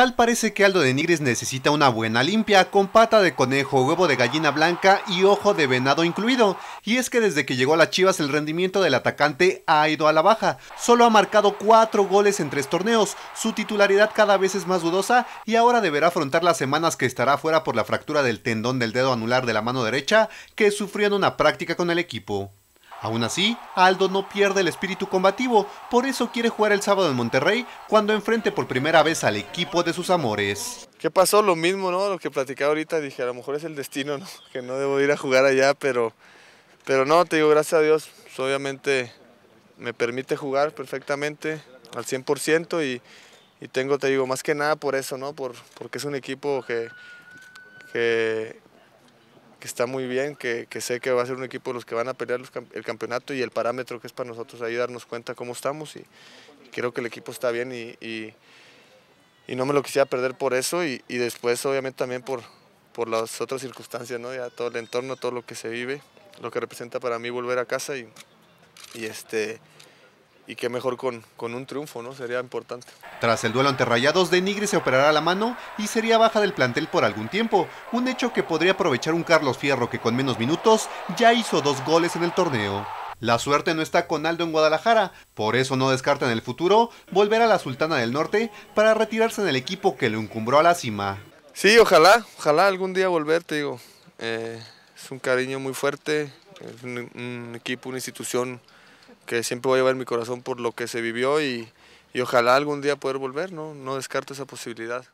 tal parece que Aldo de Nigris necesita una buena limpia, con pata de conejo, huevo de gallina blanca y ojo de venado incluido. Y es que desde que llegó a las Chivas el rendimiento del atacante ha ido a la baja. Solo ha marcado 4 goles en 3 torneos, su titularidad cada vez es más dudosa y ahora deberá afrontar las semanas que estará fuera por la fractura del tendón del dedo anular de la mano derecha que sufrió en una práctica con el equipo. Aún así, Aldo no pierde el espíritu combativo, por eso quiere jugar el sábado en Monterrey cuando enfrente por primera vez al equipo de sus amores. ¿Qué pasó? Lo mismo, ¿no? Lo que platicaba ahorita, dije, a lo mejor es el destino, ¿no? Que no debo ir a jugar allá, pero, pero no, te digo, gracias a Dios, pues, obviamente me permite jugar perfectamente al 100% y, y tengo, te digo, más que nada por eso, ¿no? Por, porque es un equipo que, que, que está muy bien, que, sé que va a ser un equipo de los que van a pelear el campeonato y el parámetro que es para nosotros ahí darnos cuenta cómo estamos y, creo que el equipo está bien y, no me lo quisiera perder por eso y, después obviamente también por, por las otras circunstancias, ¿no? ya todo el entorno, todo lo que se vive, lo que representa para mí volver a casa y, y este y qué mejor con, con, un triunfo, ¿no? Sería importante. Tras el duelo ante Rayados, de se operará la mano y sería baja del plantel por algún tiempo, un hecho que podría aprovechar un Carlos Fierro que con menos minutos ya hizo dos goles en el torneo. La suerte no está con Aldo en Guadalajara, por eso no descarta en el futuro volver a la Sultana del Norte para retirarse en el equipo que lo encumbró a la cima. Sí, ojalá, ojalá algún día volver, digo. Eh, es un cariño muy fuerte, es un equipo, una institución que siempre voy a llevar mi corazón por lo que se vivió y, y ojalá algún día poder volver, ¿no? No descarto esa posibilidad.